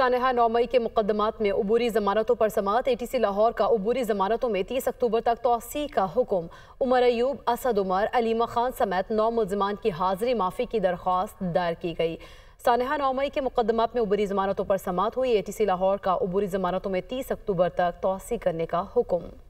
सानहा नौ मई के मुकदमात में अबूरी जमानतों पर समात ए टी सी लाहौर का अबूरी जमानतों में तीस अक्टूबर तक तोसी का हुक्म उमर अयूब असद उमर अलीमा खान समेत नौ मुलजमान की हाजिरी माफी की दरख्वास्त दायर की गई सानहा नौ मई के मुकदमात में अबूरी जमानतों पर समात हुई ए टी सी लाहौर का अबूरी जमानतों में तीस अक्टूबर तक तोसी करने का हुक्म